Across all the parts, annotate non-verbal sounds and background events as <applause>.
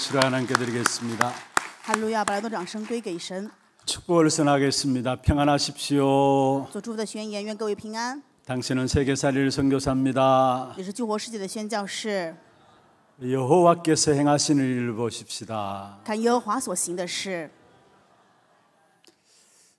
박수를 하나님께 드리겠습니다. 할루야 바라도 장성 归给神. 축복을 선하겠습니다. 평안하십시오. 主的宣言愿各位平安 당신은 세계사를 선교사입니다. 여호와께서 행하시는 일을 보십시다.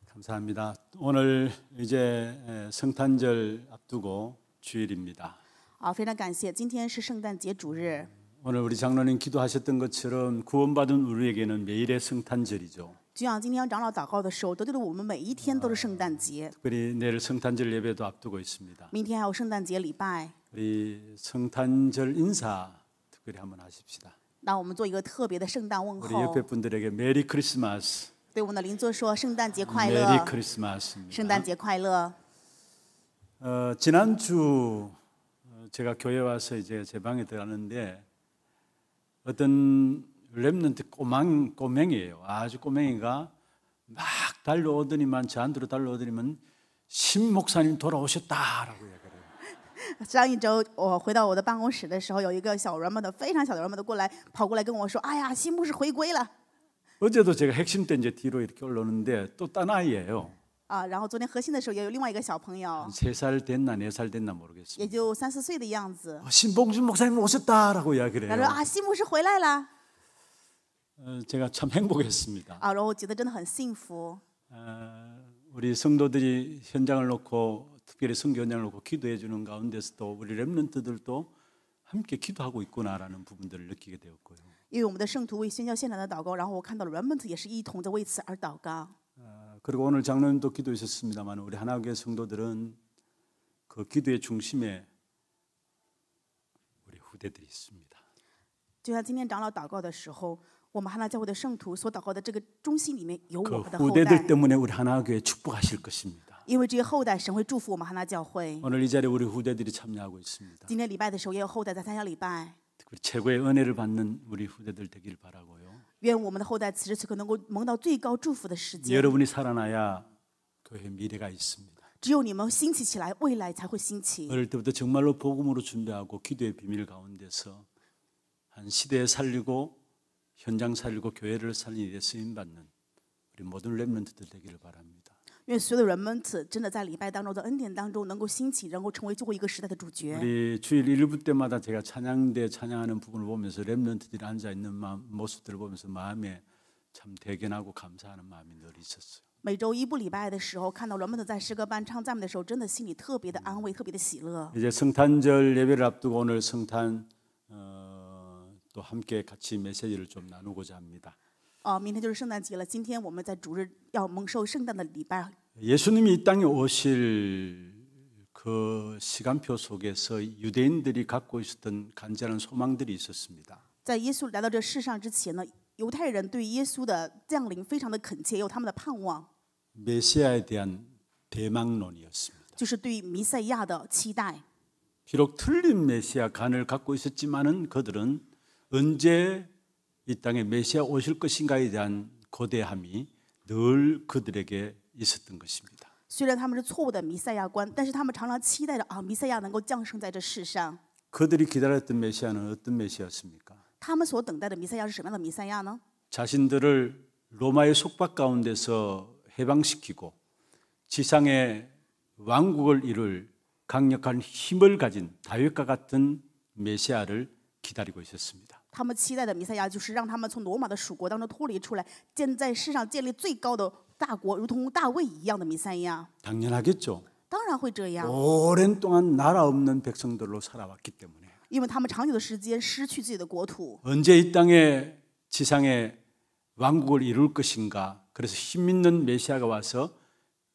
감사합니다. 오늘 이제 성탄절 앞두고 주일입니다. 啊，非常感谢，今天是圣诞节主日。 오늘 우리 장로님 기도하셨던 것처럼 구원받은 우리에게는 매일의 성탄절이죠就像今天长老祷告的时候，都觉得我们每一天都是圣诞节。 특별히 내일 성탄절 예배도 앞두고 있습니다. 明天还有圣诞节礼拜， 우리 성탄절 인사 특별히 한번 하십시다. 那我们做一个特别的圣诞问 우리 옆에， 분들에게 메리 크리스마스, 对我们的邻座说圣诞节快 메리 크리스마스입니다. 圣诞节快乐。 어, 지난주 제가 교회 와서 이제 제 방에 들어갔는데 어떤 랩런트 꼬망, 꼬맹이에요. 아주 꼬맹이가 막 달려오더니만 저한테로 달려오더니만 신 목사님 돌아오셨다라고 해요上一周我回到我的办公室的时候，有一个小软毛的非常小的软毛的过来跑过来跟我说：“哎呀，新牧师回归了。” <laughs> 어제도 제가 핵심 때 이제 뒤로 이렇게 올라는데또딴 아이예요. 아, 然后昨天核心的时候也有另外一个小朋友 3살 됐나 4살 됐나 也 모르겠습니다. 就三四岁的样子。 어, 신봉준 목사님 오셨다라고 他说 이야기해요. 啊，西牧师回来了 제가 참 행복했습니다. 아, 然后我觉得真的很幸福 어, 우리 성도들이 현장을 놓고 특별히 선교 현장을 놓고 기도해 주는 가운데서도 우리 렘넌트들도 함께 기도하고 있구나라는 부분들을 느끼게 되었고요. 因为我们的圣徒为宣教现场的祷告，然后我看到了 remnant 也是一同的为此而祷告。 그리고 오늘 장로님도 기도했었습니다만 우리 하나교회 성도들은 그 기도의 중심에 우리 후대들이 있습니다. 就像今天长老祷告的时候，我们哈纳教会的圣徒所祷告的这个中心里面有我们的后代。그 후대들 때문에 우리 하나교회 축복하실 것입니다. 오늘 이자리 우리 후대들이 참여하고 있습니다. 今天礼拜的时候也有后代在参加礼拜。 최고의 은혜를 받는 우리 후대들 되길 바라고요. 愿我 여러분이 살아나야 교회 미래가 있습니다. 어릴 때부터 정말로 복음으로 준비하고 기도의 비밀 가운데서 한 시대에 살리고 현장 살리고 교회를 살리는 일에 쓰임 받는 우리 모든 렘넌트들 되기를 바랍니다. 因为所有的软子真的在礼拜当中在恩典当中能够兴起，能够成为最后一个时代的主角。每周一日礼拜的时候，看到人们都在诗歌班唱赞美的时候，真的心里特别的安慰，特别的喜乐。예배를앞두고오늘성탄또함께같이메시지를좀나누고자합니다哦，明天就是圣诞节了。今天我们在主日要蒙受圣诞的礼拜。 예수님이 이 땅에 오실 그 시간표 속에서 유대인들이 갖고 있었던 간절한 소망들이 있었습니다. 在耶稣来到这世上之前呢，犹太人对耶稣的降临非常的恳切，有他们的盼望。 메시아에 대한 대망론이었습니다. 비록 틀린 메시아 간을 갖고 있었지만은 그들은 언제 이 땅에 메시아 오실 것인가에 대한 고대함이 늘 그들에게 있었던 것입니다. 虽然他们是错误的弥赛亚观，但是他们常常期待着啊，弥赛亚能够降生在这世上。 그들이 기다렸던 메시아는 어떤 메시아였습니까? 他们所等待的弥赛亚是什么样的弥赛亚呢？ 자신들을 로마의 속박 가운데서 해방시키고 지상의 왕국을 이룰 강력한 힘을 가진 다윗과 같은 메시아를 기다리고 있었습니다. 他们期待的弥赛亚就是让他们从罗马的属国当中脱离出来，建在世上建立最高的大国，如同大卫一样的弥赛亚。 당연하겠죠. 当然会这样， 오랜 동안 나라 없는 백성들로 살아왔기 때문에 因为他们长久的时间失去自己的国土， 언제 이 땅에 지상에 왕국을 이룰 것인가? 그래서 힘 있는 메시아가 와서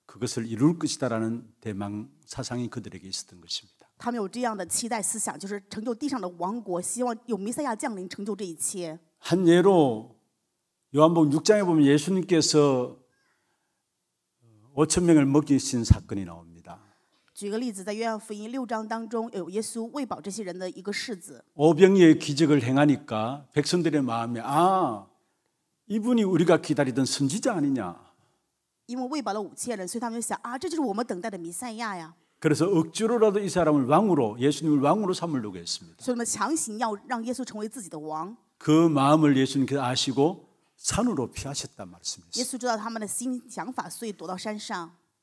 그것을 이룰 것이다라는 대망 사상이 그들에게 있었던 것입니다. 他们有这样的期待思想，就是成就地上的王国，希望有弥赛亚降临，成就这一切。한 예로 요한복음 6장에 보면 예수님께서 5천 명을 먹이신 사건이 나옵니다. 举个例子，在约翰福音六章当中有耶稣喂饱这些人的一个世子。 오병이의 기적을 행하니까 백성들의 마음에 아 이분이 우리가 기다리던 선지자 아니냐. 因为喂饱了五千人，所以他们就想啊，这就是我们等待的弥赛亚呀。 그래서 억지로라도 이 사람을 왕으로 예수님을 왕으로 삼으려고 했습니다. 그 마음을 예수님께서 아시고 산으로 피하셨단 말씀이죠.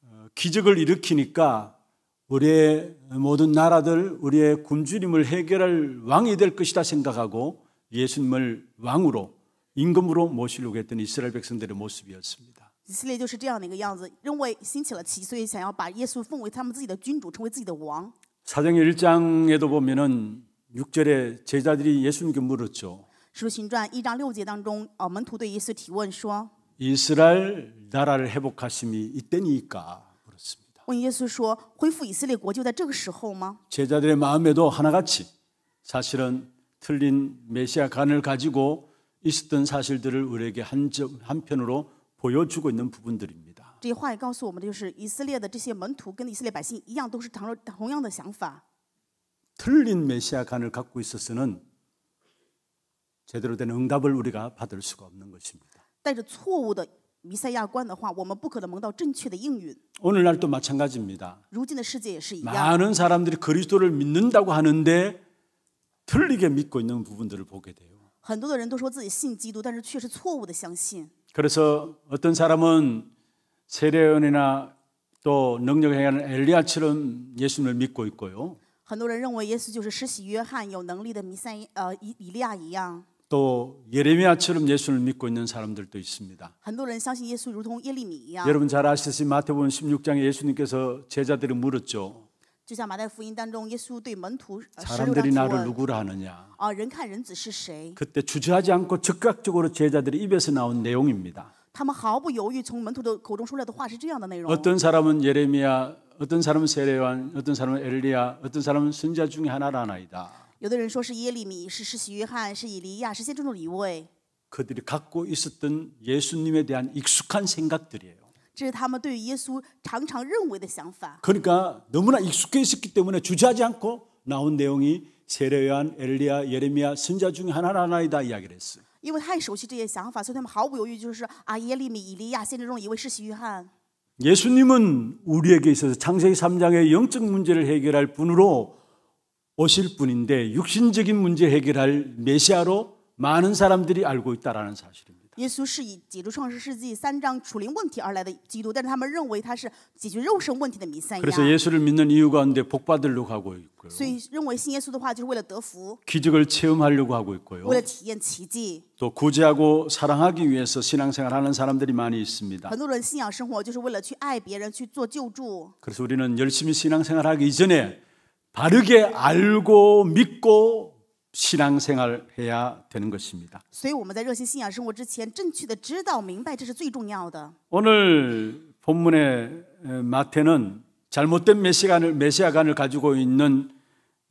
어, 기적을 일으키니까 우리의 모든 나라들 우리의 굶주림을 해결할 왕이 될 것이다 생각하고 예수님을 왕으로 임금으로 모시려고 했던 이스라엘 백성들의 모습이었습니다. 사도행 1장에도 보면 6절에 제자들이 예수님께 물었죠. 使徒行传一章六节当中，呃，门徒对耶稣提问说：“ 이스라엘 나라를 회복하심이 이때니까 问耶稣说，恢复以色列国就在这个时候吗？” 제자들의 마음에도 하나같이 사실은 틀린 메시아 간을 가지고 있었던 사실들을 우리에게 한적 한편으로 보여주고 있는 부분들입니다. 这话也告诉我们的就是以色列的这些门徒跟以色列百姓一样都是同同样的想法 틀린 메시아 간을 갖고 있어서는 제대로 된 응답을 우리가 받을 수가 없는 것입니다. 带着错误的 오늘날도 마찬가지입니다. 많은 사람들이 그리스도를 믿는다고 하는데 틀리게 믿고 있는 부분들을 보게 돼요. 很多的人都说自己信基督，但是却是错误的相信。 그래서 어떤 사람은 세례원이나 또 능력 행하는 엘리야처럼 예수님을 믿고 있고요. 很多人认为耶稣就是施洗约翰有能力的弥赛呃以以利亚一样。또 예레미야처럼 예수를 믿고 있는 사람들도 있습니다. 여러분 잘 아시듯이 마태복음 16장에 예수님께서 제자들을 물었죠. 어， 사람들이 나를 누구라 하느냐? 아， 그때 주저하지 않고 즉각적으로 제자들이 입에서 나온 내용입니다. 어떤 사람은 예레미야, 어떤 사람은 세례완, 어떤 사람은 엘리야, 어떤 사람은 선자 중에 하나라나이다. 有的人说是耶利米，是是洗约翰，是以利亚，是先知中的一位。 그들이 갖고 있었던 예수님에 대한 익숙한 생각들이에요. 这是他们对耶稣常常认为的想法. 그러니까 너무나 익숙해 있었기 때문에 주저하지 않고 나온 내용이 세례요한, 엘리야, 예레미야 선자 중 하나라나이다 이야기 했어요. 因为太熟悉这些想法，所以他们毫不犹豫就是啊，耶利米、以利亚、先知中一位是约翰。 예수님은 우리에게 있어서 창세기 3장의 영적 문제를 해결할 분으로 오실 분인데 육신적인 문제 해결할 메시아로 많은 사람들이 알고 있다라는 사실입니다. 耶稣是以解决创世世纪三章属灵问题而来的基督，但是他们认为他是解决肉身问题的弥赛亚。 그래서 예수를 믿는 이유가 근데 복 받으려고 하고 있고요. 所以认为信耶稣的话就是为了得福， 기적을 체험하려고 하고 있고요. 为了体验奇迹。또 구제하고 사랑하기 위해서 신앙생활하는 사람들이 많이 있습니다. 很多人信仰生活就是为了去爱别人，去做救助。 그래서 우리는 열심히 신앙생활하기 이전에 바르게 알고 믿고 신앙생활 해야 되는 것입니다. 所以我们在热心信仰生活之前，正确的知道明白这是最重要的。 오늘 본문의 마태는 잘못된 메시아관을, 메시아관을 가지고 있는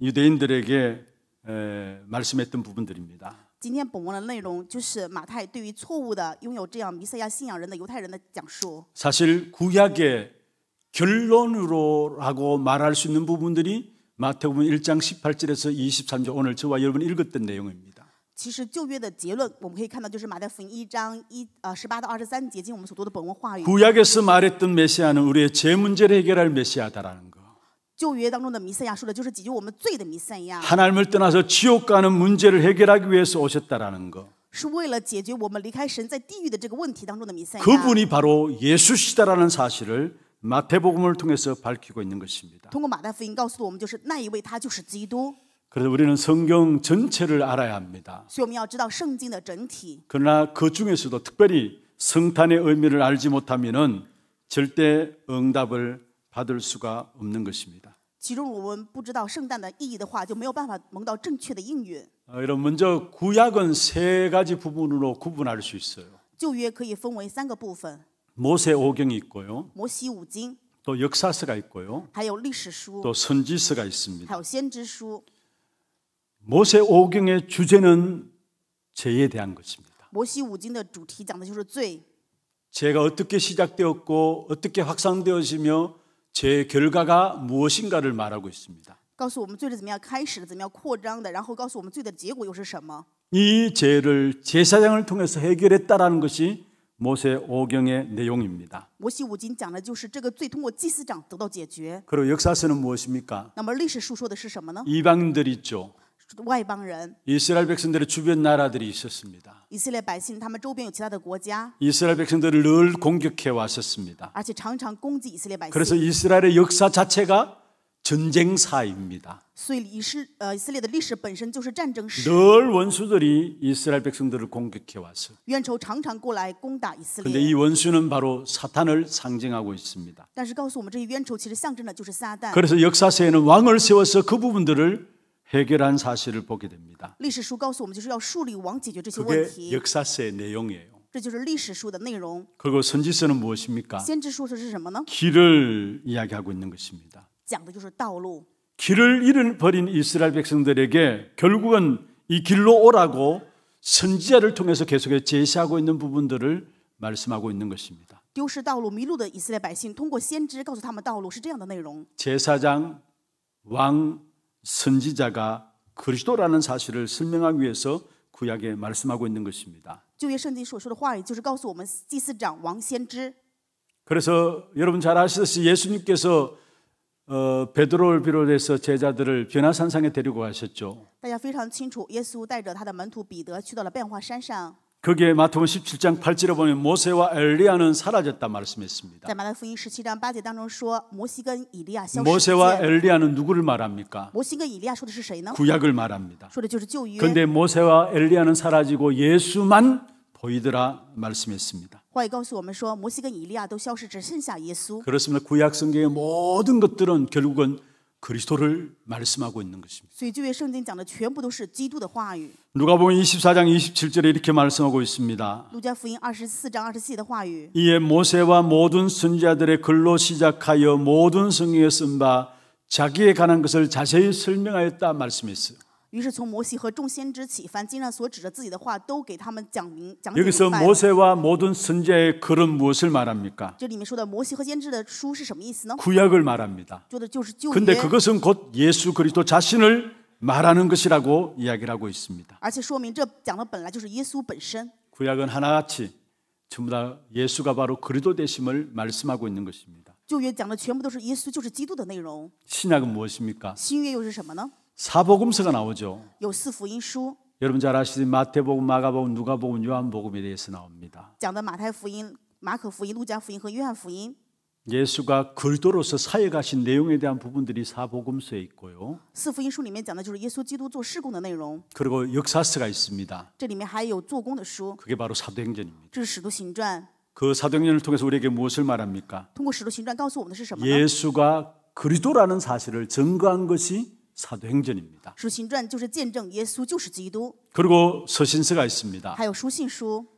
유대인들에게 에, 말씀했던 부분들입니다. 今天本文的内容就是马太对于错误的拥信仰人的犹太人的讲述 사실 구약의 결론으로라고 말할 수 있는 부분들이 마태복음 1장 18절에서 23절 오늘 저와 여러분 읽었던 내용입니다. 구약에서말했던메시아는우리의죄문제를해결할메시아다라는 거。 하나님을떠나서지옥가는문제를해결하기위해서오셨다라는 거。 그분이바로예수시다라는사실을 마태복음을 통해서 밝히고 있는 것입니다. 通过马太福告诉我们就是那一位他就是基督 그래서 우리는 성경 전체를 알아야 합니다. 그러나 그 중에서도 특별히 성탄의 의미를 알지 못하면은 절대 응답을 받을 수가 없는 것입니다. 其中我们不知道圣诞的意义的话，就没有办法蒙到正确的应允。 여러분 먼저 구약은 세 가지 부분으로 구분할 수 있어요. 旧约可以分为三个部分. 모세 오경이 있고요. 摩西五经，또 역사서가 있고요. 또 선지서가 있습니다. 모세 오경의 주제는 죄에 대한 것입니다. 摩西五经的 죄가 어떻게 시작되었고 어떻게 확산되어지며 죄 결과가 무엇인가를 말하고 있습니다. 告诉我们罪是怎么样开始的，怎么样扩张的，然后告诉我们罪的结果又是什么。이 죄를 제사장을 통해서 해결했다라는 것이 모세 5경의 내용입니다. 모세 5경 讲的就是这个罪通过祭司长得到解决. 그리고 역사서는 무엇입니까? 那么历史书说的是什么呢? 이방인들 있죠. 外邦人. 이스라엘 백성들의 주변 나라들이 있었습니다. 이스라엘 백성 他们周边有其他的国家. 이스라엘 백성들을 늘 공격해 왔었습니다. 而且常常攻击以色列百姓. 그래서 이스라엘의 역사 자체가 전쟁사입니다. 늘 원수들이 이스라엘 백성들을 공격해 왔어. 冤仇常데이 원수는 바로 사탄을 상징하고 있습니다. 그래서 역사서에는 왕을 세워서 그 부분들을 해결한 사실을 보게 됩니다. 历史 역사서의 내용이에요. 그리고 선지서는 무엇입니까? 길을 이야기하고 있는 것입니다. 길을 잃어버린 이스라엘 백성들에게 결국은 이 길로 오라고 선지자를 통해서 계속해서 제시하고 있는 부분들을 말씀하고 있는 것입니다. 제사장, 왕, 선지자가 그리스도라는 사실을 설명하기 위해서 구약에 말씀하고 있는 것입니다. 그래서 여러분 잘 아시듯이 예수님께서 呃베드로를비롯해서제자들을변화산상에데리고가셨죠大家非常清楚耶稣带着他的门徒彼得去到了变化山上거기마태복음1 어, 7장8절에보면모세와엘리야는사라졌다말씀했습니다모세와엘리야는누구를말합니까구약을말합니다说的데모세와엘리야는사라지고예수만 보이더라 말씀했습니다. 그렇습니다. 구약 성경의 모든 것들은 결국은 그리스도를 말씀하고 있는 것입니다. 누가복음 24장 27절에 이렇게 말씀하고 있습니다. 이에 모세와 모든 선지자들의 글로 시작하여 모든 성경에 쓴 바 자기에 관한 것을 자세히 설명하였다 말씀했어요. 于是从摩西和众先知起，凡经上所指着自己的话，都给他们讲明讲解 여기서 明白 모세와 모든 선지의 글은 무엇을 말합니까? 这里面说的摩西和先知的书是什么意思呢？ 구약을 말합니다. 说的就是旧 근데 그것은 곧 예수 그리스도 자신을 말하는 것이라고 이야기를 하고 있습니다. 而且说明这讲的本来就是耶稣本身。 구약은 하나같이 전부 다 예수가 바로 그리스도 되심을 말씀하고 있는 것입니다.旧约讲的全部都是耶稣就是基督的内容， 신약은 무엇입니까? 新约又是什么呢？ 사복음서가 나오죠. 여러분 잘 아시듯이 마태복음, 마가복음, 누가복음, 요한복음에 대해서 나옵니다. 예수가 글도로서 사역하신 내용에 대한 부분들이 사복음서에 있고요. 그리고 역사서가 있습니다. 그게 바로 사도행전입니다. 그 사도행전을 통해서 우리에게 무엇을 말합니까? 예수가 그리스도라는 사실을 증거한 것이 사도행전입니다. 그리고 서신서가 있습니다.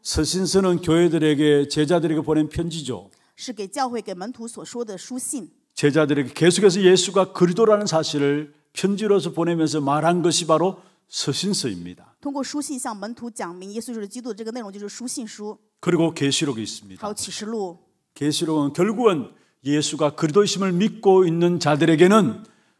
서신서는 교회들에게 제자들에게 보낸 편지죠. 제자들에게 계속해서 예수가 그리스도라는 사실을 편지로서 보내면서 말한 것이 바로 서신서입니다. 그리고 계시록이 있습니다. 계시록은 결국은 예수가 그리스도이심을 믿고 있는 자들에게는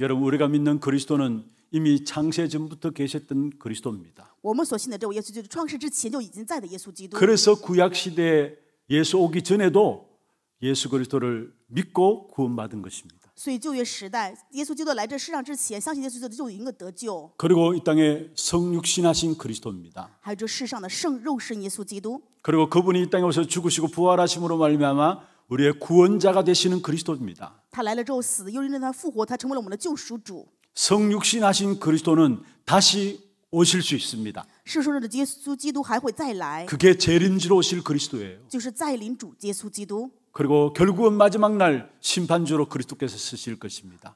여러분 우리가 믿는 그리스도는 이미 창세 전부터 계셨던 그리스도입니다. 그래서 구약 시대에 예수 오기 전에도 예수 그리스도를 믿고 구원받은 것입니다. 그리고 이 땅에 성육신하신 그리스도입니다. 그리고 그분이 이 땅에 오셔 죽으시고 부활하심으로 말미암아 우리의 구원자가 되시는 그리스도입니다. 성육신하신 그리스도는 다시 오실 수 있습니다. 그게 재림지로 오실 그리스도예요. 그리고 결국은 마지막 날 심판주로 그리스도께서 쓰실 것입니다.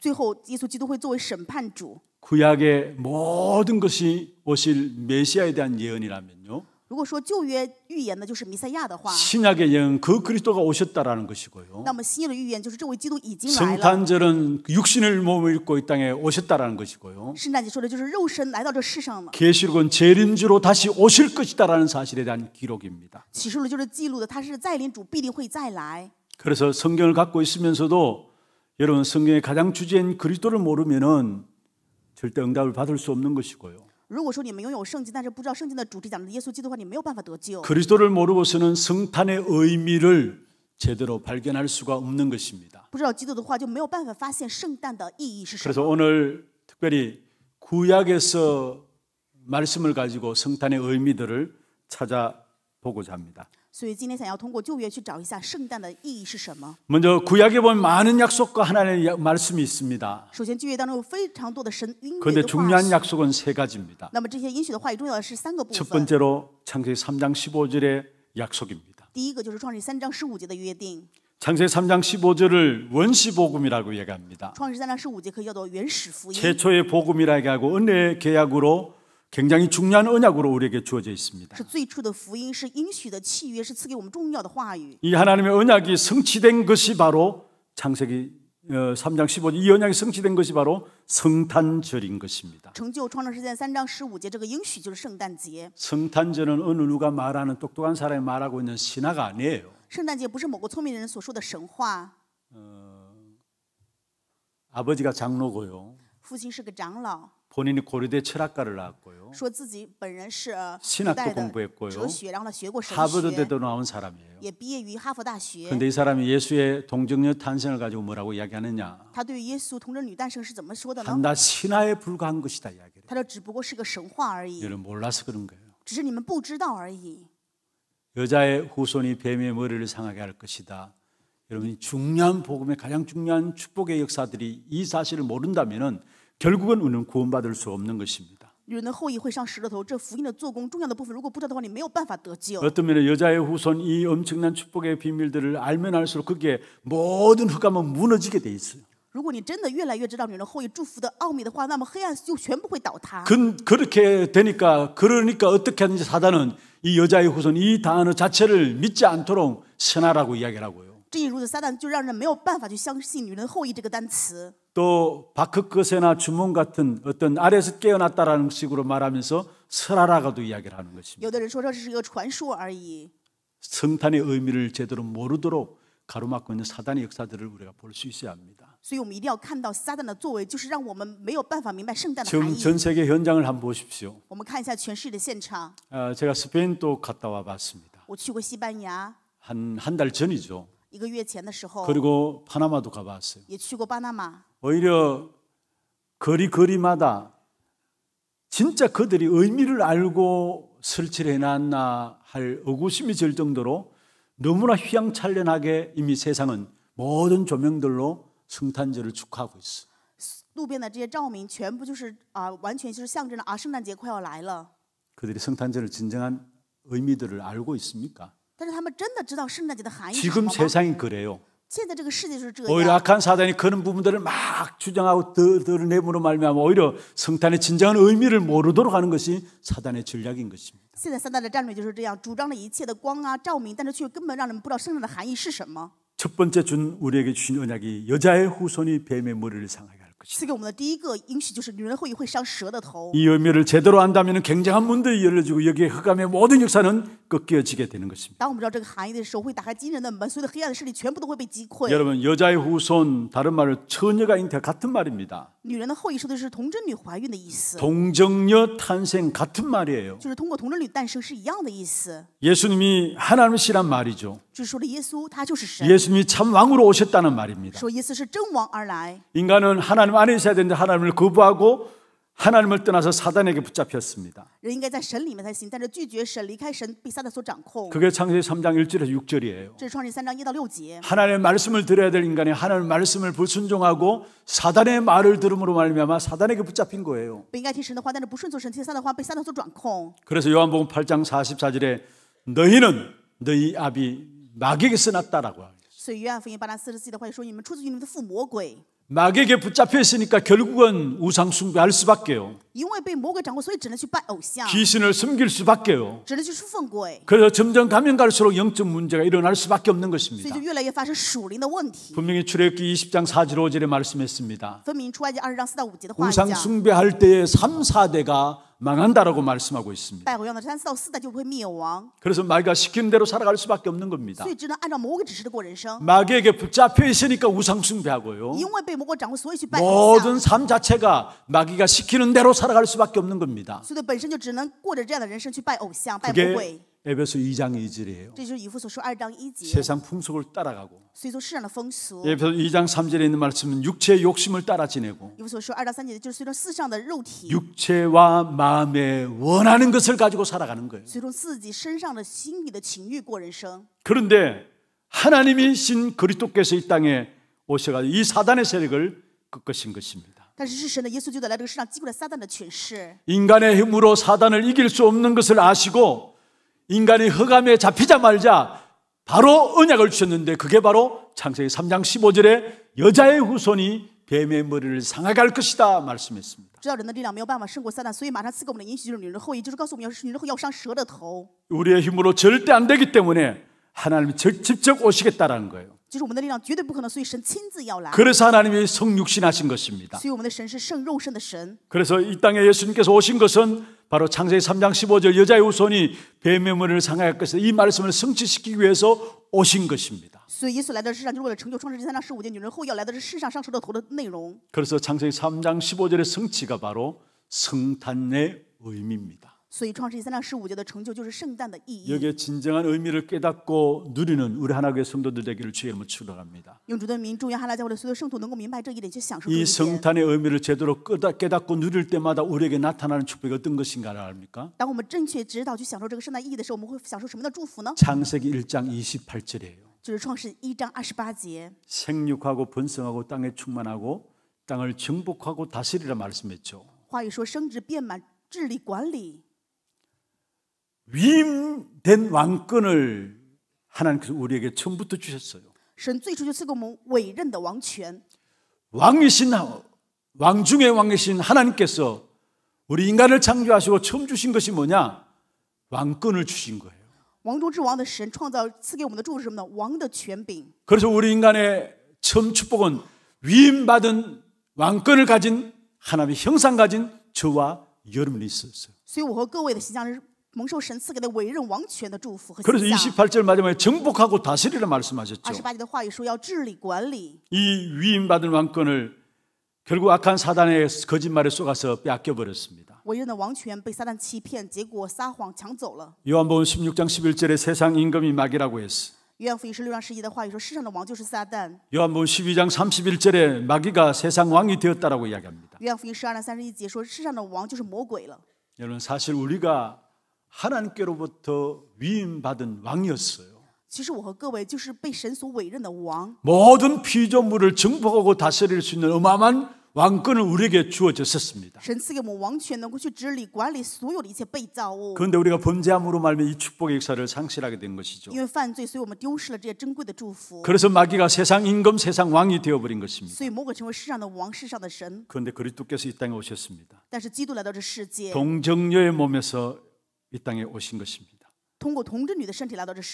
구약의 모든 것이 오실 메시아에 대한 예언이라면요. 如果说旧约预言呢，就是弥赛亚的话， 신약의 예언 그 그리스도가 오셨다라는 것이고요. 那么新约的预言就是这位基督已经来了。 성탄절은 육신을 몸 입고 이 땅에 오셨다라는 것이고요. 圣诞节说的就是肉身来到这世上了。 계시록은 재림주로 다시 오실 것이다라는 사실에 대한 기록입니다. 启示录就是记录的，他是再临主必定会再来。 그래서 성경을 갖고 있으면서도 여러분 성경의 가장 주제인 그리스도를 모르면은 절대 응답을 받을 수 없는 것이고요. 그리스도를모르고서는성탄의의미를 제대로 발견할 수가 없는 것입니다. 그래서 오늘 특별히 구약에서 말씀을 가지고 성탄의 의미들을 찾아보고자 합니다. 먼저 구약에 보면 많은 약속과 하나님의 말씀이 있습니다. 그런데 중요한 약속은 세 가지입니다. 첫 번째로 창세기 3장 15절의 약속입니다. 창세기 3장 15절을 원시 복음이라고 얘기합니다. 최초의 복음이라 얘기하고 은혜의 계약으로 굉장히 중요한 언약으로 우리에게 주어져 있습니다. 이 하나님의 언약이 성취된 것이 바로 창세기 3장 어, 15절 이 언약이 성취된 것이 바로 성탄절인 것입니다. 성탄절은 어느 누가 말하는 똑똑한 사람이 말하고 있는 신화가 아니에요. 圣诞节不是某个聪明人所说的神话. 어, 아버지가 장로고요. 父亲是个长老. 본인이 고려대 철학과를 나왔고요. 신학도 공부했고요. 하버드대도 나온 사람이에요. 也毕데이 사람이 예수의 동정녀 탄생을 가지고 뭐라고 이야기하느냐? 他对 신화에 불과한 것이다 이야기를. 他说只 몰라서 그런 거예요. 여자의 후손이 뱀의 머리를 상하게 할 것이다. 여러분이 중요한 복음의 가장 중요한 축복의 역사들이 이 사실을 모른다면은 결국은 우리는 구원받을 수 없는 것입니다. 人的后裔会上石头，这福音的做工重要的部分，如果不知道的话，你没有办法得救。 어떤 면에 여자의 후손 이 엄청난 축복의 비밀들을 알면 알수록 그게 모든 흑암은 무너지게 돼 있어요. 如果你真的越来越知道女人后裔祝福的奥秘的话，那么黑暗就全部会倒塌。 그, 그렇게 되니까 그러니까 어떻게 하든지 사단은 이 여자의 후손 이 단어 자체를 믿지 않도록 선하라고 이야기 하고요. 正因如此，撒旦就让人没有办法去相信“女人后裔”这个单词。또 바크끝에나 주문 같은 어떤 아래에서 깨어났다라는 식으로 말하면서 설하라가도 이야기를 하는 것입니다. 성탄의 의미를 제대로 모르도록 가로막고 있는 사단의 역사들을 우리가 볼 수 있어야 합니다. 지금 전 세계 현장을 한번 보십시오. 아, 제가 스페인 또 갔다 와봤습니다. 한한 달 전이죠. 그리고 파나마도 가봤어요. 오히려 거리 거리마다 진짜 그들이 의미를 알고 설치해 놨나 할 의구심이 들 정도로 너무나 휘황찬란하게 이미 세상은 모든 조명들로 성탄절을 축하하고 있어. 路边的这些照明全部就是啊，完全就是象征着啊，圣诞节快要来了。그들이 성탄절을 진정한 의미들을 알고 있습니까? 지금 세상이 그래요. 오히려 악한 사단이 그런 부분들을 막 주장하고 드러내므로 말미암아 오히려 성탄의 진정한 의미를 모르도록 하는 것이 사단의 전략인 것입니다. 첫 번째 준 우리에게 주신 언약이 여자의 후손이 뱀의 머리를 상하게 할 것이다. 이 의미를 제대로 안다면 굉장한 문도 열려지고 여기에 흑암의 모든 역사는 꺾여지게 되는 것입니다. 여러분 여자의 후손 다른 말로 처녀가 잉태 같은 말입니다. 동정녀 탄생 같은 말이에요. 예수님이 하나님시란 말이죠. 예수님이 참 왕으로 오셨다는 말입니다. 인간은 하나님 안에 있어야 되는데 하나님을 거부하고 하나님을 떠나서 사단에게 붙잡혔습니다. 그게 창세기 3장 1절에서 6절이에요. 하나님의 말씀을 들어야 될 인간이 하나님의 말씀을 불순종하고 사단의 말을 들음으로 말미암아 사단에게 붙잡힌 거예요. 그래서 요한복음 8장 44절에 너희는 너희 아비 마귀에게서 났다라고 합니다. 마에게 붙잡혀 있으니까 결국은 우상 숭배할 수밖에요. 귀신을 숨길 수밖에요. 그래서 점점 가면 갈수록 영적 문제가 일어날 수밖에 없는 것입니다. 분명히 출애굽기 20장 4절 5절에 말씀했습니다. 우상 숭배할 때에 3, 4대가 망한다라고 말씀하고 있습니다. 그래서 마귀가 시키는 대로 살아갈 수밖에 없는 겁니다. 마귀에게 붙잡혀 있으니까 우상숭배하고요. 모든 삶 자체가 마귀가 시키는 대로 살아갈 수밖에 없는 겁니다. 그게 에베소 2장 2절이에요. 세상 풍속을 따라가고. 에베소 2장 3절에 있는 말씀은 육체의 욕심을 따라 지내고. 육체와 마음에 원하는 것을 가지고 살아가는 거예요. 그런데 하나님이신 그리스도께서 이 땅에 오셔가지고 이 사단의 세력을 꺾으신 것입니다. 인간의 힘으로 사단을 이길 수 없는 것을 아시고 인간이 허감에 잡히자 말자 바로 언약을 주셨는데 그게 바로 창세기 3장 15절에 여자의 후손이 뱀의 머리를 상하갈 것이다 말씀했습니다. 우리의 힘으로 절대 안 되기 때문에 하나님이 직접 오시겠다라는 거예요. 그래서 하나님이 성육신하신 것입니다. 그래서 이 땅에 예수님께서 오신 것은 바로 창세기 3장 15절 여자의 후손이 뱀매문을 상하였 것이다. 이 말씀을 성취시키기 위해서 오신 것입니다. 그래서 창세기 3장 15절의 성취가 바로 성탄의 의미입니다. 여기에 진정한 의미를 깨닫고 누리는 우리 하나교의 성도들 되기를 주의 이름으로 축원합니다. 이 성탄의 의미를 제대로 깨닫- 고 누릴 때마다 우리에게 나타나는 축복이 어떤 것인가를 압니까? 창세기 1장 28절이에요. 생육하고 번성하고 땅에 충만하고 땅을 정복하고 다스리라 말씀했죠. 위임된 왕권을 하나님께서 우리에게 처음부터 주셨어요. 왕이신 왕 중의 왕이신 하나님께서 우리 인간을 창조하시고 처음 주신 것이 뭐냐? 왕권을 주신 거예요. 그래서 우리 인간의 처음 축복은 위임받은 왕권을 가진 하나님의 형상 가진 저와 여러분이 있었어요. 그래서 28절 마지막에 정복하고 다스리라 말씀하셨죠. 이 위임받은 왕권을 결국 악한 사단의 거짓말에 속아서 빼앗겨 버렸습니다. 요한복음 16장 11절에 세상 임금이 마귀라고 했어. 요한복음 12장 31절에 마귀가 세상 왕이 되었다라고 이야기합니다. 여러분 사실 우리가 하나님께로부터 위임받은 왕이었어요. 其实我和各位就是被神所委任的王. 모든 피조물을 정복하고 다스릴 수 있는 어마어 왕권을 우리에게 주어졌었습니다. 그런데 우리가 범죄함으로 말미암이 축복의 역사를 상실하게 된 것이죠. 그래서 마귀가 세상 임금, 세상 왕이 되어 버린 것입니다. 그런데 그리스도께서 이 땅에 오셨습니다. 동정녀의 몸에서 이 땅에 오신 것입니다.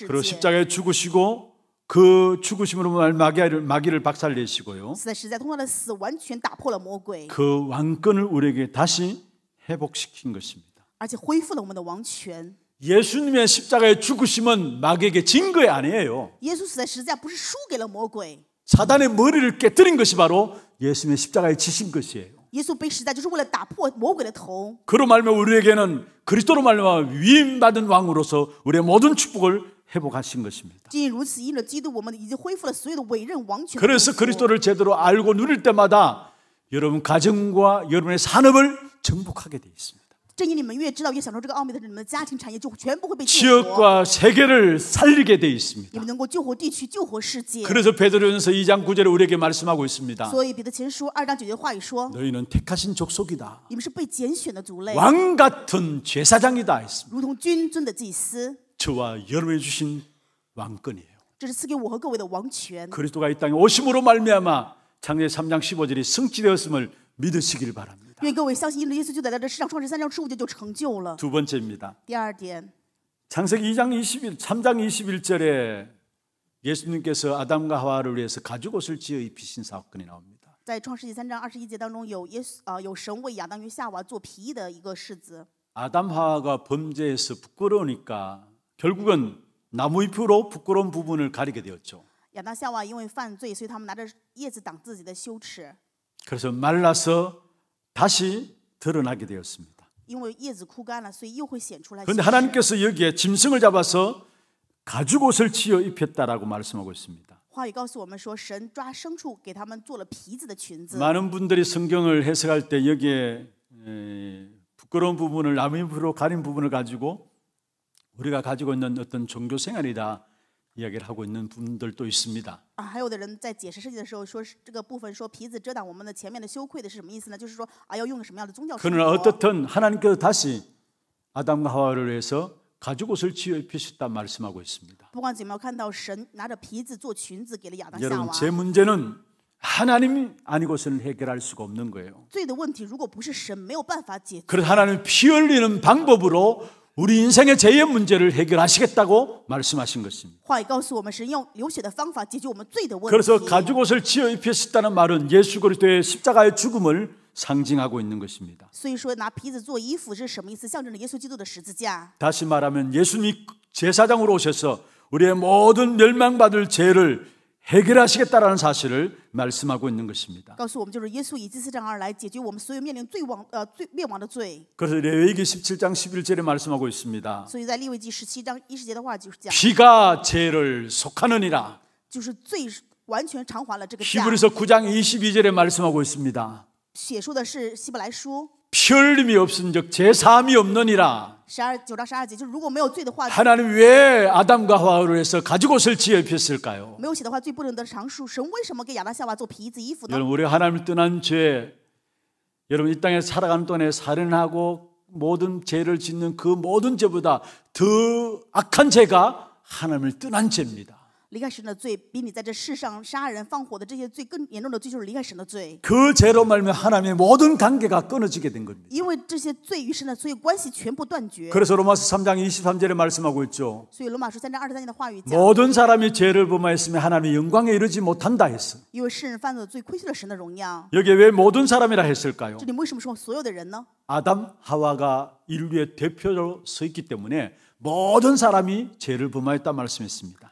그리고 십자가에 죽으시고 그 죽으심으로 마귀를 마귀를 박살내시고요. 그 왕권을 우리에게 다시 회복시킨 것입니다. 예수님의 십자가의 죽으심은 마귀에게 진거 아니에요. 사단의 머리를 깨뜨린 것이 바로 예수님의 십자가에 지신 것이에요. 예수 그로 말면 우리에게는 그리스도로 말미암 위임받은 왕으로서 우리의 모든 축복을 회복하신 것입니다. 그래서 그리스도를 제대로 알고 누릴 때마다 여러분 가정과 여러분의 산업을 정복하게 되어 있습니다. 正因你们越知道 지역과 세계를 살리게 돼你 있습니다. 们能够救活地区 그래서 베드로전서 2장 9절에 우리에게 말씀하고 있습니다. 너희는 택하신 족속이다. 다왕 같은 제사장이다 했습니다. 저와 여러분이 주신 왕권이에요. 요 그리스도가 이 땅에 오심으로 말미암아 창세 3장 15절이 승치되었음을 믿으시길 바랍니다. 두 번째입니다. 창세기 2장 21, 3장 21절에 예수님께서 아담과 하와를 위해서 가죽 옷을 지어 입히신 사건이 나옵니다. 아， 아담 하와가 범죄에서 부끄러우니까 결국은 나무 잎으로 부끄러운 부분을 가리게 되었죠. 그래서 말라서 다시 드러나게 되었습니다. 그런데 하나님께서 여기에 짐승을 잡아서 가죽 옷을 지어 입혔다라고 말씀하고 있습니다. 많은 분들이 성경을 해석할 때 여기에 부끄러운 부분을 남의 부로 가린 부분을 가지고 우리가 가지고 있는 어떤 종교 생활이다 이야기를 하고 있는 분들도 있습니다. 啊还有的人在解释事情的时候说这个部分说皮子遮挡我们的前面的羞愧的是什么意思呢就是说啊要用什么样的宗教 그러나 어떻든 하나님께서 다시 아담과 하와를 위해서 가죽옷을 지어 입히셨다 말씀하고 있습니다. 여러분 제 문제는 하나님 아니고서는 해결할 수가 없는 거예요 그래서 하나님 피 흘리는 방법으로 우리 인생의 죄의 문제를 해결하시겠다고 말씀하신 것입니다. 그래서 가죽 옷을 지어 입혔다는 말은 예수 그리스도의 십자가의 죽음을 상징하고 있는 것입니다. 다시 말하면 예수님 제사장으로 오셔서 우리의 모든 멸망받을 죄를 해결하시겠다라는 사실을 말씀하고 있는 것입니다. 그래서 레위기 17장 11절에 말씀하고 있습니다. 피가 죄를 속하느니라. 히브리서 9장 22절에 말씀하고 있습니다. 피 흘림이 없은적 제사함이 없느니라. 하나님 왜 아담과 하와를 해서 가죽옷을 지어 입을까요 여러분 우리 하나님 떠난 죄 여러분 이 땅에 살아가는 동안에 살인하고 모든 죄를 짓는 그 모든 죄보다 더 악한 죄가 하나님을 떠난 죄입니다. 离开神的罪比你在这世上杀人放火的这些罪更严重的罪就是离开神的罪。그 죄로 말면 하나님의 모든 관계가 끊어지게 된 겁니다. 因为这些罪与神的所关系全部断绝 그래서 로마서 3장 23절에 말씀하고 있죠. 所以罗马书3章23节的话语讲 모든 사람이 죄를 범하였으며 하나님의 영광에 이르지 못한다 했어. 因为世人犯了罪亏缺了神的荣耀。여기왜 모든 사람이라 했을까요? 这里为什么说所有的人呢？ 아담 하와가 인류의 대표로 서 있기 때문에 모든 사람이 죄를 범하였다 말씀했습니다.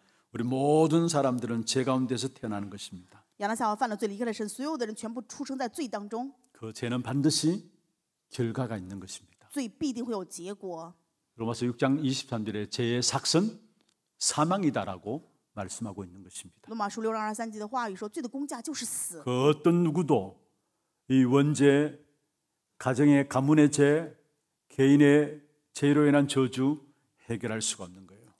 우리 모든 사람들은 죄 가운데서 태어나는 것입니다. 그 죄는 반드시 결과가 있는 것입니다. 로마서 6장 23절에 죄의 삭선 사망이다라고 말씀하고 있는 것입니다. 그 어떤 누구도 이 원죄, 가정의 가문의 죄, 개인의 죄로 인한 저주 해결할 수가 없는 거예요.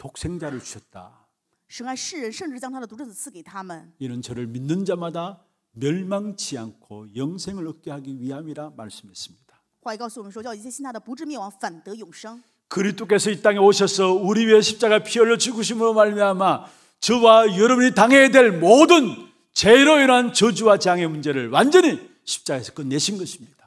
독생자를 주셨다. 이는 저를 믿는 자마다 멸망치 않고 영생을 얻게 하기 위함이라 말씀했습니다. 그리스도께서 이 땅에 오셔서 우리 위해 십자가 피 흘려 죽으심으로 말미암아 저와 여러분이 당해야 될 모든 죄로 인한 저주와 장애 문제를 완전히 십자에서 끝내신 것입니다.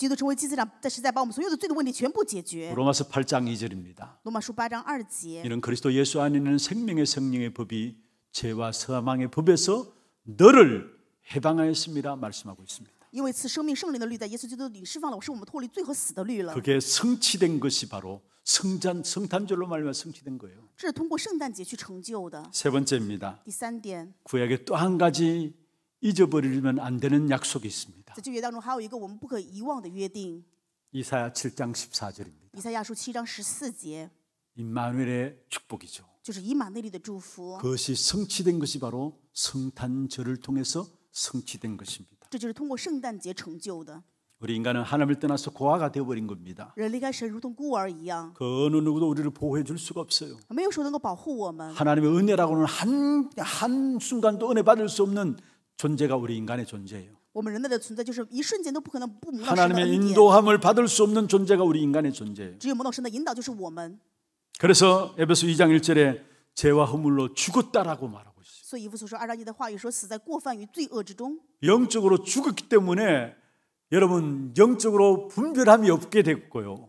基督成为祭司长，但是在把我们所有的罪的问题全部解决。罗马书8장2 절입니다. 로마서 8장 2절. 이는 그리스도 예수 안에 있는 생명의 성령의 법이 죄와 사망의 법에서 너를 해방하였습니다. 말씀하고 있습니다. 因为此生命圣灵的律在耶稣基督里释放了我，使我们脱离罪和死的律了。 그게 성취된 것이 바로 성전 성탄절로 말미암아 성취된 거예요. 这是通过圣诞节去成就的。세 번째입니다. 第三点， 구약의 또한 가지 잊어버리면 안 되는 약속이 있습니다. 이사야 7장 14절입니다. 이사야 7장 14절. 임마누엘의 축복이죠. 그것이 성취된 것이 바로 성탄절을 통해서 성취된 것입니다. 우리 인간은 하나님을 떠나서 고아가 되어버린 겁니다. 그 어느 누구도 우리를 보호해 줄 수가 없어요. 하나님의 은혜라고는 한, 한 순간도 은혜 받을 수 없는 존재가 우리 인간의 존재예요. 하나님의 인도함을 받을 수 없는 존재가 우리 인간의 존재예요. 그래서 에베소 2장 1절에 죄와 허물로 죽었다라고 말하고 있어요. 영적으로 죽었기 때문에 여러분 영적으로 분별함이 없게 됐고요.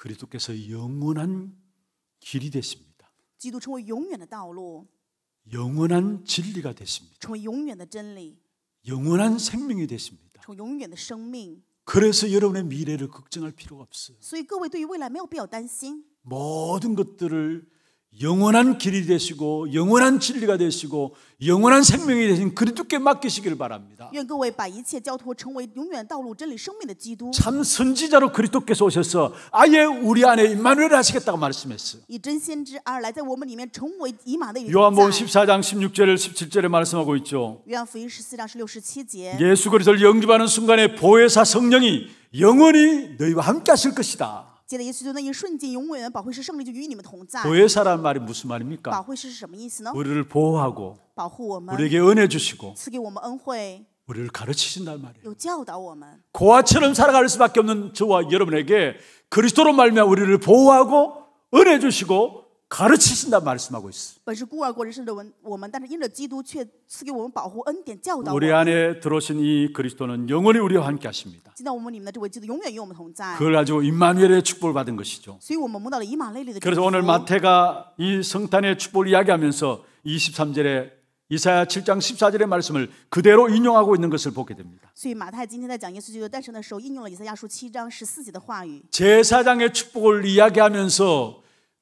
그리스도께서 영원한 길이 되십니다. 영원한 진리가 되십니다. 영원한 생명이 되십니다. 그래서 여러분의 미래를 걱정할 필요가 없어요. 모든 것들을 영원한 길이 되시고 영원한 진리가 되시고 영원한 생명이 되신 그리스도께 맡기시길 바랍니다. 참 선지자로 그리스도께서 오셔서 아예 우리 안에 임마누엘 하시겠다고 말씀했어요. 요한복음 14장 16절을 17절에 말씀하고 있죠. 예수 그리스도를 영접하는 순간에 보혜사 성령이 영원히 너희와 함께 하실 것이다. 교회 사람 말이 무슨 말입니까? 우리를 보호하고 우리에게 은혜 주시고 우리를 가르치신단 말이에요. 고아처럼 살아갈 수밖에 없는 저와 여러분에게 그리스도로 말미암아 우리를 보호하고 은혜 주시고 가르치신다 말씀하고 있어. 本 우리 안에 들어오신 이 그리스도는 영원히 우리와 함께 하십니다. 그걸 가지고 임마누엘의 축복을 받은 것이죠. 그래서 오늘 마태가 이 성탄의 축복을 이야기하면서 23절에 이사야 7장 14절의 말씀을 그대로 인용하고 있는 것을 보게 됩니다. 제사장의 축복을 이야기하면서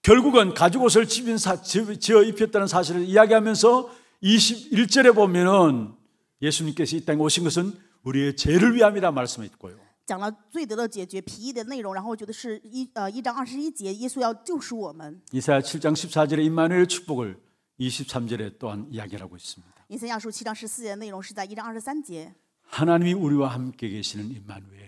결국은 가죽옷을 지어 입혔다는 사실을 이야기하면서 21절에 보면은 예수님께서 이 땅에 오신 것은 우리의 죄를 위함이라 말씀했고요. 이사야7장1 4절의임마누엘축복을2 3절에또한이야기하고있습니다以赛亚7章1 4节的内容是1章2 3节하나님이우리와함께계시는임마누엘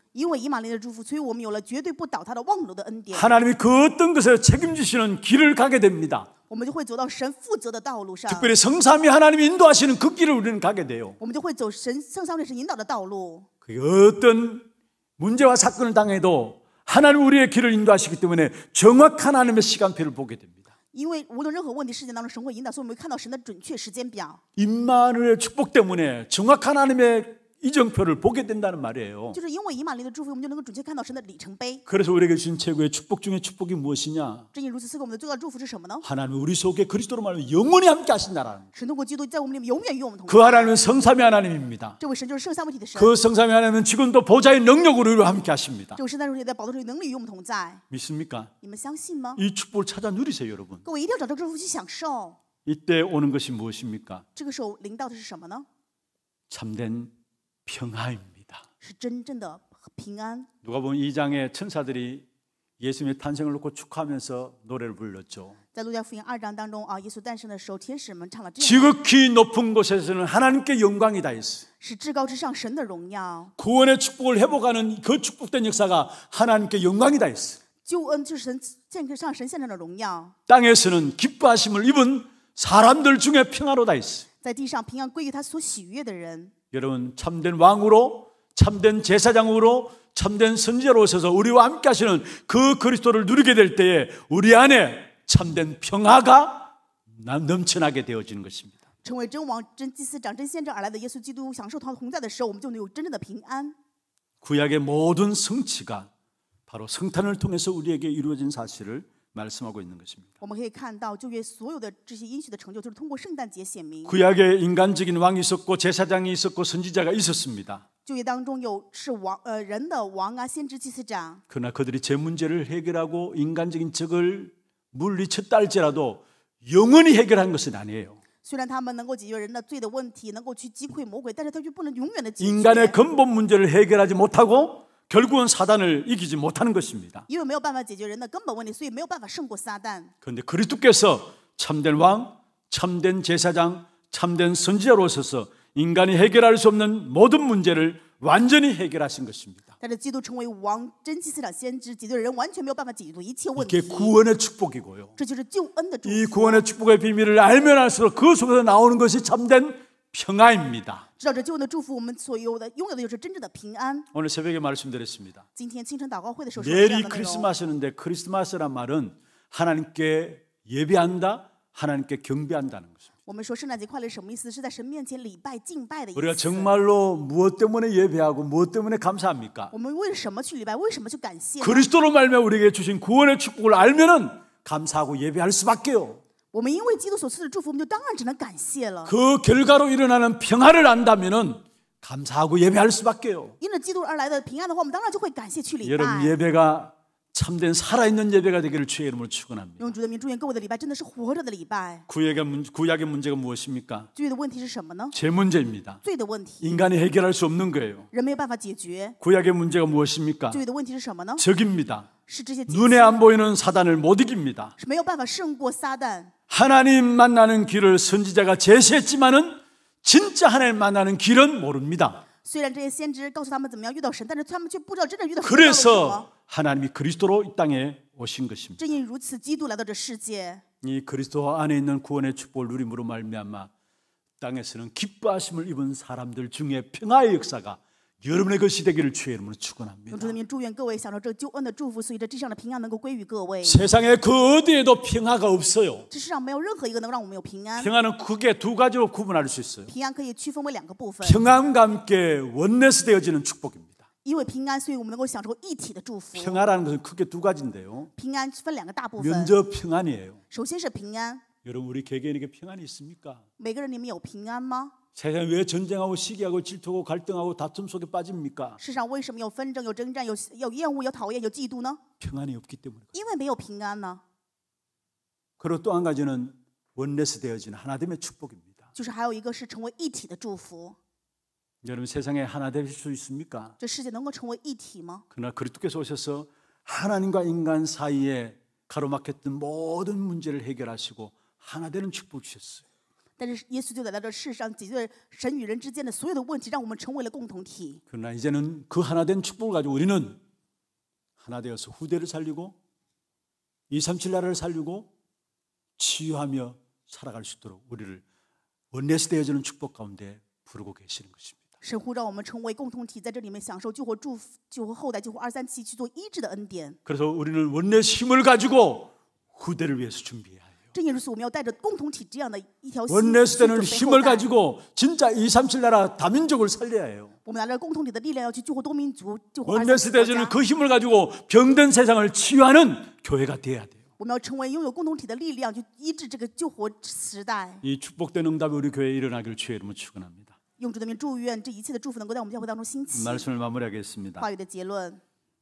하나님이 그 어떤 것에 책임지시는 길을 가게 됩니다. 특별히 성삼위 하나님이 인도하시는 그 길을 우리는 가게 돼요. 그 어떤 문제와 사건을 당해도 하나님 우리의 길을 인도하시기 때문에 정확한 하나님의 시간표를 보게 됩니다. 임마누엘 축복 때문에 정확한 하나님의 이정표를 보게 된다는 말이에요. 그래서 우리에게 주신 최고의 축복 중에 축복이 무엇이냐? 하나님 우리 속에 그리스도로 말미 영원히 함께 하신다라는. 그 하나님은 성삼위 하나님입니다. 그 성삼위 하나님은 지금도 보좌의 능력으로 우리와 함께 하십니다. 믿습니까? 이 축복을 찾아 누리세요, 여러분. 이때 오는 것이 무엇입니까? 참된 평화입니다. 누가 보면 2장에 천사들이 예수님의 탄생을 놓고 축하하면서 노래를 불렀죠. 아, 지극히 높은 곳에서는 하나님께 영광이 다했어. 구원의 축복을 회복하는 그 축복된 역사가 하나님께 영광이 다했어. 땅에서는 기뻐하심을 입은 사람들 중에 평화로 다했어. 여러분 참된 왕으로 참된 제사장으로 참된 선지자로 오셔서 우리와 함께 하시는 그 그리스도를 누리게 될 때에 우리 안에 참된 평화가 넘쳐나게 되어지는 것입니다. 구약의 모든 성취가 바로 성탄을 통해서 우리에게 이루어진 사실을 말씀하고 있는 것입니다. 구약에 인간적인 왕이 있었고 제사장이 있었고 선지자가 있었습니다. 그러나 그들이 제 문제를 해결하고 인간적인 적을 물리쳤다 지라도 영원히 해결한 것은 아니에요. 인간의근본문제를해결하지못하고 결국은 사단을 이기지 못하는 것입니다. 그런데 그리스도께서 참된 왕, 참된 제사장, 참된 선지자로 오셔서 인간이 해결할 수 없는 모든 문제를 완전히 해결하신 것입니다. 이게 구원의 축복이고요. 이 구원의 축복의 비밀을 알면 알수록 그 속에서 나오는 것이 참된 평화입니다. 오늘 새벽에 말씀드렸습니다. 내리 크리스마스인데 크리스마스란 말은 하나님께 예배한다, 하나님께 경배한다는 것입니다. 우리가 정말로 무엇 때문에 예배하고 무엇 때문에 감사합니까? 그리스도로 말미 우리에게 주신 구원의 축복을 알면은 감사하고 예배할 수밖에요. 그 결과로 일어나는 평화를 안다면 감사하고 예배할 수밖에요. 여러분 예배가 참된 살아있는 예배가 되기를 주의 이름으로 축원합니다. 구약의, 문, 제가 무엇입니까? 제 문제입니다. 인간이 해결할 수 없는 거예요. 구약의 문제가 무엇입니까? 적입니다. 눈에 안 보이는 사단을 못 이깁니다. 하나님 만나는 길을 선지자가 제시했지만은 진짜 하나님 만나는 길은 모릅니다. 그래서 하나님이 그리스도로 이 땅에 오신 것입니다. 이 그리스도 안에 있는 구원의 축복을 누림으로 말미암아 땅에서는 기뻐하심을 입은 사람들 중에 평화의 역사가 여러분의 그시대기를 주의 이름으로 축원합니다. 세상에 그 어디에도 평화가 없어요. 평화는 크게 두 가지로 구분할 수 있어요. 평안과 함께 원내스 되어지는 축복입니다. 因为平라는 것은 크게 두 가지인데요. 먼저 평안이에요. 여러분 우리 개개인에게 평안이 있습니까? 每个人里面有平安吗? 세상 왜 전쟁하고 시기하고 질투하고 갈등하고 다툼 속에 빠집니까? 世上为什么有纷争、有征战、有有厌恶、有讨厌、有嫉妒呢? 평안이 없기 때문에. 因为没有平安呢. 그리고 또 한 가지는 원레스 되어진 하나됨의 축복입니다. 就是还有一个是成为一体的祝福. 여러분 세상에 하나 될 수 있습니까? 这世界能够成为一体吗? 그러나 그리스도께서 오셔서 하나님과 인간 사이에 가로막혔던 모든 문제를 해결하시고 하나 되는 축복 주셨어요. 但是耶稣就来到这世上，解决神与人之间的所有的问题，让我们成为了共同体。 그러나 이제는 그 하나 된 축복을 가지고 우리는 하나 되어서 후대를 살리고 237 나라를 살리고 치유하며 살아갈 수 있도록 우리를 원내스 되어주는 축복 가운데 부르고 계시는 것입니다. 神呼让我们成为共同体，在这里面享受救活、祝福、救活后代、救活二三七去做医治的恩典。 그래서 우리는 원내스 힘을 가지고 후대를 위해서 준비해야 원 레스턴은 힘을 가지고 진짜 237 나라 다민족을 살려야 해요. 원 레스턴은 그 힘을 가지고 병든 세상을 치유하는 교회가 돼야 돼요. 이 축복된 응답이 우리 교회에 일어나기 주의 이름으로 축원합니다. 말씀을 마무리하겠습니다.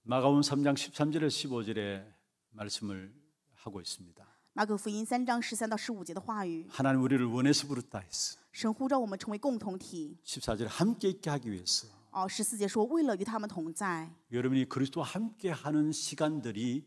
마가음 3장 1 3절에 15절에 말씀을 하고 있습니다. 马可福音三章十三到十五节的话语。하나님우리를원해서부르다 했어. 神呼召我们成为共同体。 14절에 함께 있게 하기 위해서. 哦，十四节说为了与他们同在。여러분이그리스도와 함께 하는 시간들이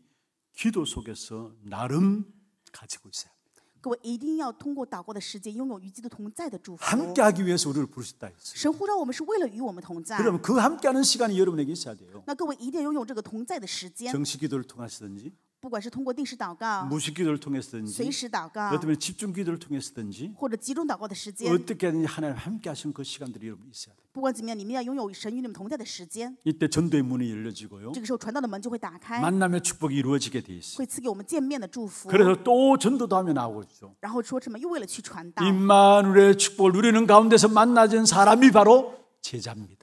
기도 속에서 나름 가지고 있어요. 各位一定要通过祷告的时间，拥有与基督同在的祝福。 함께하기 위해서 우리를 부르셨다 했어요. 神呼召我们是为了与我们同在。 그럼 그 함께하는 시간이 여러분에게 있어야 돼요. 那各位一定要拥有这个同在的时间， 정식 기도를 통하시든지 不管是通过定时祷告、 무식 기도를 통해서든지 时祷告， 어떻게 집중 기도를 통해서든지 或者集中祷告的时间， 어떻게 하든지 하나님 함께 하시는 그 시간들이 여러분 있어야 돼不管怎么样，你们要拥有神与你们同在的时间。 이때 전도의 문이 열려지고요. 这个时候，传道的门就会打开， 만남의 축복이 이루어지게 돼 있어요. 会赐给我们见面的祝福。 그래서 또 전도도 하며 나오죠. 然后说什么？又为了去传道，임마누의 축복을 누리는 가운데서 만나진 사람이 바로 제자입니다.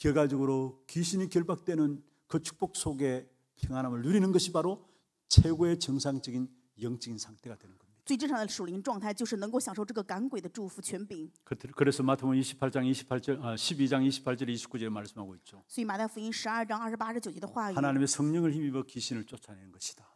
결과적으로 귀신이 결박되는 그 축복 속에 평안함을 누리는 것이 바로 최고의 정상적인 영적인 상태가 되는 겁니다. 그- 래서 마태복음 28장 28절 아, 12장 28절 29절에 말씀하고 있죠. 하나님의 성령을 힘입어 귀신을 쫓아내는 것이다.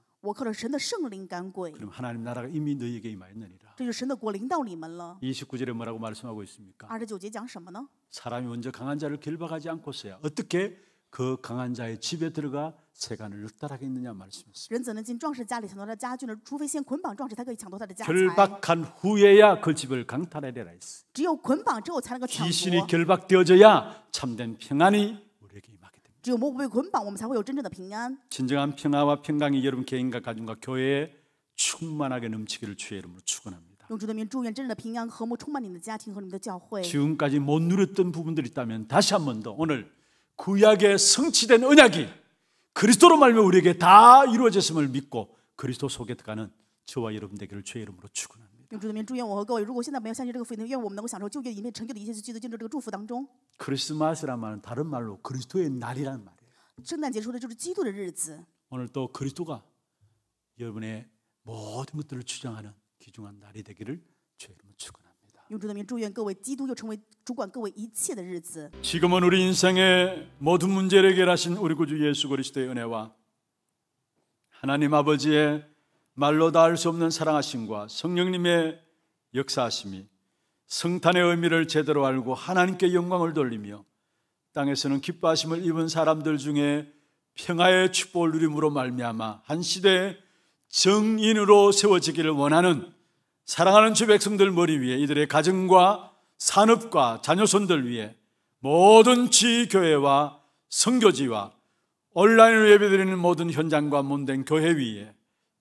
그럼 하나님 나라가 이미 너희에게 임하였느니라. 这就是神的国临到你们了。 29절에 뭐라고 말씀하고 있습니까? 二十九节讲什么呢？ 사람이 먼저 강한 자를 결박하지 않고서야 어떻게 그 강한 자의 집에 들어가 세간을 늑달하겠느냐 말씀했습니다. 人怎能进壮士家里抢夺他家具呢？除非先捆绑壮士，才可以抢夺他的家财。 결박한 후에야 그 집을 강탈하리라 했어. 只有捆绑之后才能够抢夺。 귀신이 결박되어져야 참된 평안이 只有魔鬼捆绑，我们才会有真正的平安。 진정한 평화와 평강이 여러분 개인과 가정과 교회에 충만하게 넘치기를 주의 이름으로 축원합니다. 用主的名祝愿真正的平安和睦充满你的家庭和你的教会 지금까지 못 누렸던 부분들이 있다면 다시 한번더 오늘 구약의 성취된 언약이 그리스도로 말미암아 우리에게 다 이루어졌음을 믿고 그리스도 속에 들어가는 저와 여러분 되기를 주의 이름으로 축원합니다. 用主的名祝愿我和各位如果现在没有相信这个福音愿我们能够享受旧约里面成就的一切是基督进入这个祝福当中크리스마스란말다른말로그리스도의날이란말이에圣诞节说的就是基督的日子오늘또그리스도가여러분의모든것들을주장하는귀중한날이되기를주의축원합니다用主的名祝愿各位基督又成为主管各位一切的日子지금은우리인생의모든문제를해결하신우리구주예수그리스도의은혜와하나님아버지의 말로 다 할 수 없는 사랑하심과 성령님의 역사하심이 성탄의 의미를 제대로 알고 하나님께 영광을 돌리며 땅에서는 기뻐하심을 입은 사람들 중에 평화의 축복을 누림으로 말미암아 한 시대의 정인으로 세워지기를 원하는 사랑하는 주 백성들 머리 위에 이들의 가정과 산업과 자녀손들 위에 모든 지교회와 성교지와 온라인을 예배드리는 모든 현장과 문된 교회 위에